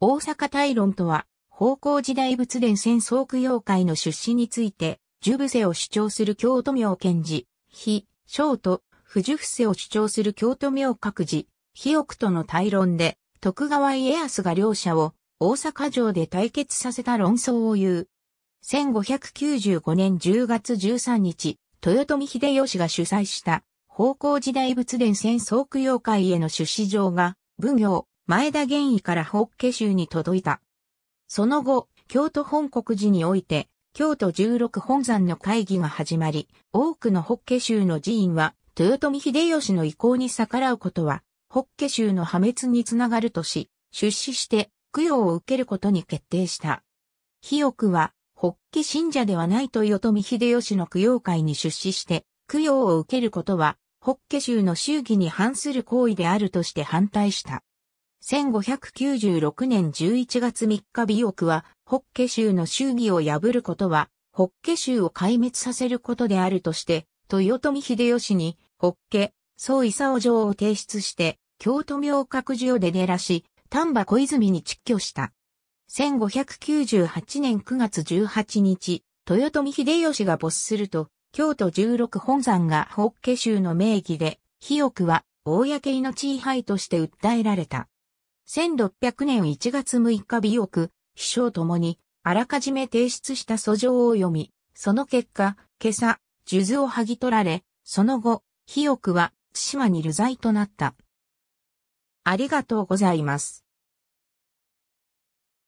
大阪大論とは、方向時代仏伝戦争供養会の出資について、呪伏せを主張する京都名賢治、非、章と、不呪伏せを主張する京都名各寺、非奥との大論で、徳川家康が両者を大阪城で対決させた論争を言う。1595年10月13日、豊臣秀吉が主催した、方向時代仏伝戦争供養会への出資状が、奉行、前田玄夷から法華宗に届いた。その後、京都本国寺において、京都十六本山の会議が始まり、多くの法華宗の寺院は、豊臣秀吉の意向に逆らうことは、法華宗の破滅につながるとし、出資して供養を受けることに決定した。肥沃は、法華信者ではないと豊臣秀吉の供養会に出資して、供養を受けることは、法華宗の衆議に反する行為であるとして反対した。1596年11月3日美翼は、北家州の衆議を破ることは、北家州を壊滅させることであるとして、豊臣秀吉に、北家、総伊佐尾城を提出して、京都明覚寺を出でらし、丹波小泉に蟄居した。1598年9月18日、豊臣秀吉が没すると、京都16本山が北家州の名義で、肥翼は、公の地位廃として訴えられた。1600年1月6日美翼、秘書ともに、あらかじめ提出した訴状を読み、その結果、今朝、数珠を剥ぎ取られ、その後、秘翼は、対馬に流罪となった。ありがとうございます。